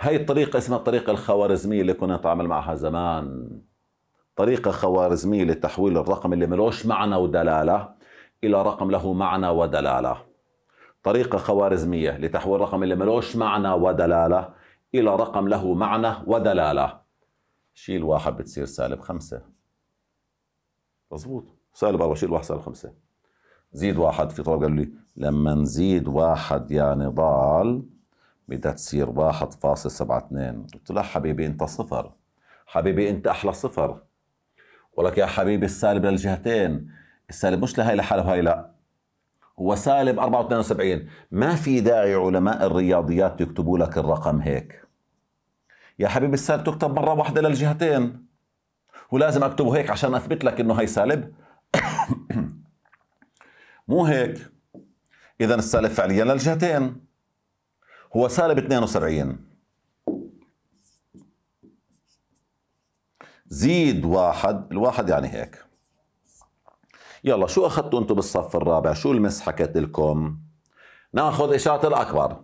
هاي الطريقة اسمها الطريقة الخوارزمية اللي كنا نتعامل معها زمان طريقة خوارزمية لتحويل الرقم اللي ملوش معنى ودلالة إلى رقم له معنى ودلالة طريقة خوارزمية لتحويل الرقم اللي ملوش معنى ودلالة إلى رقم له معنى ودلالة شيل واحد بتصير سالب خمسة مظبوط سالب أربعة شيل واحد سالب خمسة زيد واحد في طلاب قالوا لي لما نزيد واحد يا يعني نضال بدها تصير واحد فاصل سبعة اثنين قلت له حبيبي أنت صفر حبيبي أنت أحلى صفر ولك يا حبيبي السالب للجهتين السالب مش لهي لحالها وهي لا هو سالب 74 ما في داعي علماء الرياضيات يكتبوا لك الرقم هيك يا حبيبي السالب تكتب مرة واحدة للجهتين ولازم أكتبه هيك عشان أثبت لك إنه هي سالب مو هيك إذا السالب فعليا للجهتين هو سالب 72 زيد واحد الواحد يعني هيك يلا شو أخذتوا أنتم بالصف الرابع شو المس حكيت لكم ناخذ إشارة الأكبر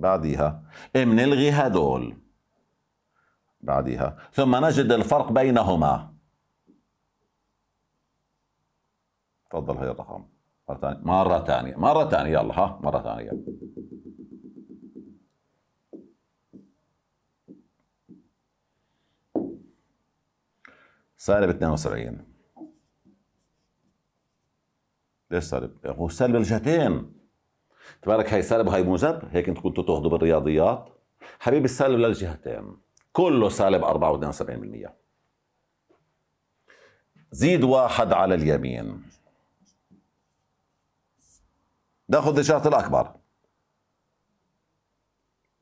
بعديها بنلغي إيه، هدول بعديها ثم نجد الفرق بينهما تفضل هي الرقم مرة ثانية مرة ثانية مرة ثانية يلا ها مرة ثانية سالب 72 ليش سالب؟ هو سالب الجهتين تبارك هاي سالب وهي موجب هيك انت كنتوا تاخذوا بالرياضيات حبيبي السالب للجهتين كله سالب 74% زيد واحد على اليمين ناخذ الجهة الأكبر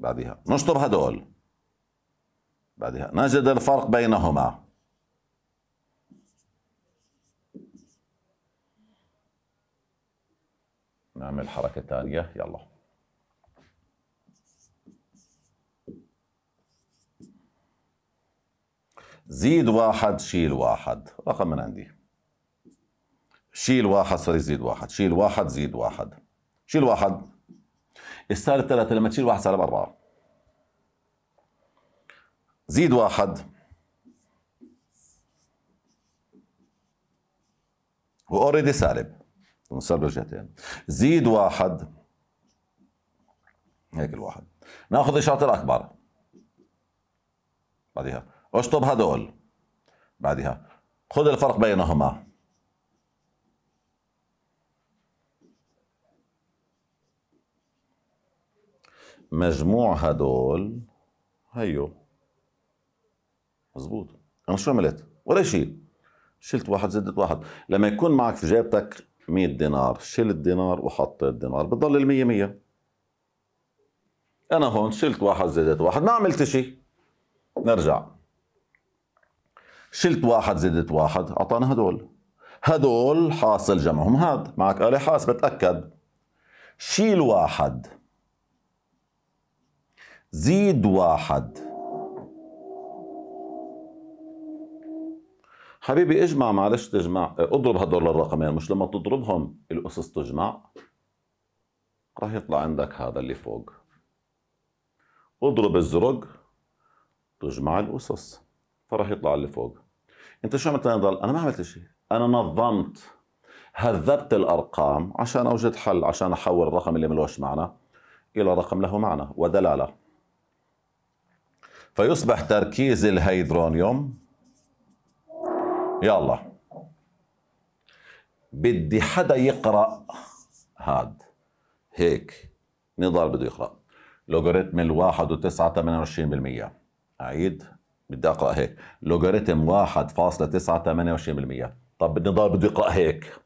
بعدها نشطب هدول بعدها نجد الفرق بينهما نعمل حركة تانية يلا زيد واحد شيل واحد رقم من عندي شيل واحد سوري زيد واحد شيل واحد زيد واحد شيل واحد السالب ثلاثة لما تشيل واحد سالب أربعة زيد واحد وأوريدي سالب صار بجهتين زيد واحد هيك الواحد ناخذ الشاطر الاكبر بعدها اشطب هدول بعدها خذ الفرق بينهما مجموع هدول هيو مزبوط انا شو عملت ولا شيء شلت واحد زدت واحد لما يكون معك في جيبتك 100 دينار شلت دينار وحطيت دينار بتضل ال 100 100 انا هون شلت واحد زائد واحد ما عملت شيء نرجع شلت واحد زائد واحد اعطانا هدول هدول حاصل جمعهم هاد معك آلة حاسبة تأكد شيل واحد زيد واحد حبيبي اجمع معلش تجمع اه، اضرب هدول الرقمين مش لما تضربهم الاسس تجمع راح يطلع عندك هذا اللي فوق اضرب الزرق تجمع الاسس فراح يطلع اللي فوق انت شو عملت نضل انا ما عملت شيء انا نظمت هذبت الارقام عشان اوجد حل عشان احول الرقم اللي ملوش معنى الى رقم له معنى ودلاله فيصبح تركيز الهيدرونيوم يلا بدي حدا يقرأ هاد هيك نضال بده يقرأ لوغاريتم الواحد وتسعة ثمانية وعشرين بالمية أعيد بدي أقرأ هيك لوغاريتم واحد فاصلة تسعة ثمانية وعشرين بالمية طب النضال بده يقرأ هيك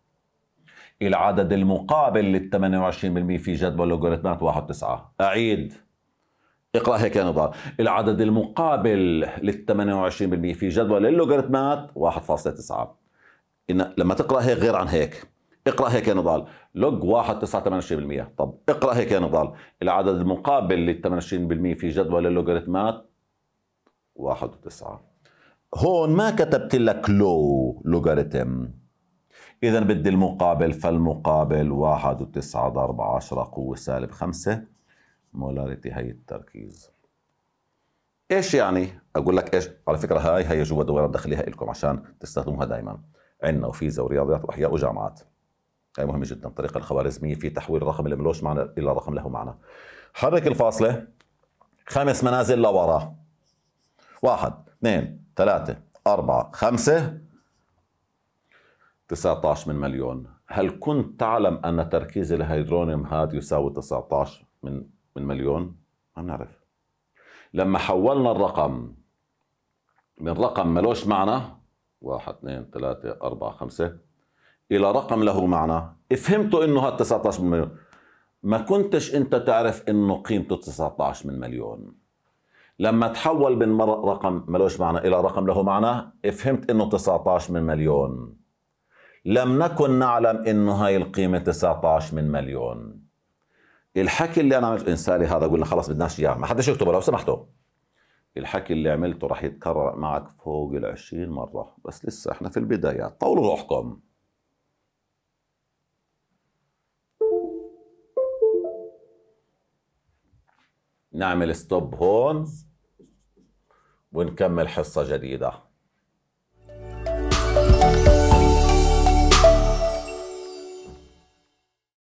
العدد المقابل لل 28% في جدول لوغاريتمات 1 9 أعيد اقرأ هيك يا نضال العدد المقابل لل 28% في جدول اللوغاريتمات 1.9 إن لما تقرأ هيك غير عن هيك اقرأ هيك يا نضال لوج 1.928% طب اقرأ هيك يا نضال العدد المقابل لل 28% في جدول اللوغاريتمات 1.9 هون ما كتبت لك لو لوغاريتم إذا بدي المقابل فالمقابل 1 وتسعة ضرب 10 قوة سالب 5 مولاريتي هي التركيز ايش يعني اقول لك ايش على فكره هاي هي جوا دوائر داخليها لكم عشان تستخدموها دائما عندنا وفيزا ورياضيات واحياء وجامعات هاي مهمه جدا الطريقه الخوارزميه في تحويل الرقم اللي ملوش معنى الى رقم له معنى حرك الفاصله خمس منازل لورا واحد اثنين ثلاثة أربعة خمسة 19 من مليون هل كنت تعلم أن تركيز الهيدرونيوم هاد يساوي 19 من من مليون ما بنعرف لما حولنا الرقم من رقم ملوش معنى واحد اثنين ثلاثة أربعة خمسة إلى رقم له معنى فهمتوا إنه هاد 19 من مليون ما كنتش أنت تعرف إنه قيمته 19 من مليون لما تحول من رقم ملوش معنى إلى رقم له معنى فهمت إنه 19 من مليون لم نكن نعلم إنه هاي القيمة 19 من مليون الحكي اللي انا عملته انسالي هذا قلنا خلاص بدناش اياه ما حدش يكتبه لو سمحتوا الحكي اللي عملته راح يتكرر معك فوق ال 20 مرة بس لسه احنا في البداية طولوا روحكم نعمل ستوب هون ونكمل حصة جديدة